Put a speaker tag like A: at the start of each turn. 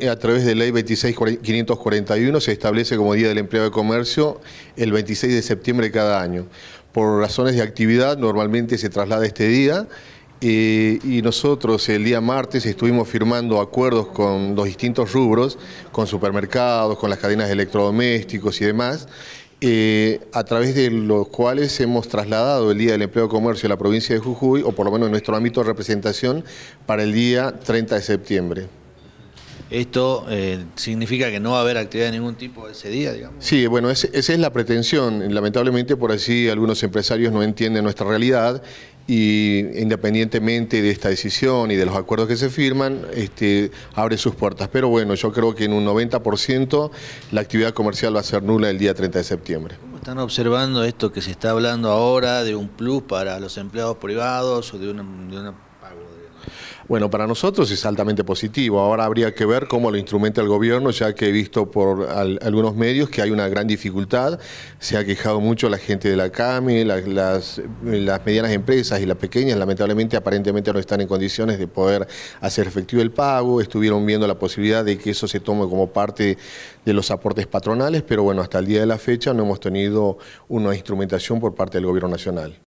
A: Eh, a través de la ley 26541 se establece como Día del empleo de Comercio el 26 de septiembre de cada año. Por razones de actividad normalmente se traslada este día eh, y nosotros el día martes estuvimos firmando acuerdos con los distintos rubros, con supermercados, con las cadenas de electrodomésticos y demás, eh, a través de los cuales hemos trasladado el Día del Empleo de Comercio a la provincia de Jujuy, o por lo menos en nuestro ámbito de representación, para el día 30 de septiembre.
B: ¿Esto eh, significa que no va a haber actividad de ningún tipo ese día, digamos?
A: Sí, bueno, esa es la pretensión. Lamentablemente, por así algunos empresarios no entienden nuestra realidad y independientemente de esta decisión y de los acuerdos que se firman, este, abre sus puertas. Pero bueno, yo creo que en un 90% la actividad comercial va a ser nula el día 30 de septiembre. ¿Cómo
B: están observando esto que se está hablando ahora de un plus para los empleados privados o de una, de una bueno, para nosotros es altamente positivo. Ahora habría que ver cómo
A: lo instrumenta el gobierno, ya que he visto por algunos medios que hay una gran dificultad. Se ha quejado mucho la gente de la CAME, las, las, medianas empresas y las pequeñas, lamentablemente, aparentemente no están en condiciones de poder hacer efectivo el pago. Estuvieron viendo la posibilidad de que eso se tome como parte de los aportes patronales, pero bueno, hasta el día de la fecha no hemos tenido una instrumentación por parte del gobierno nacional.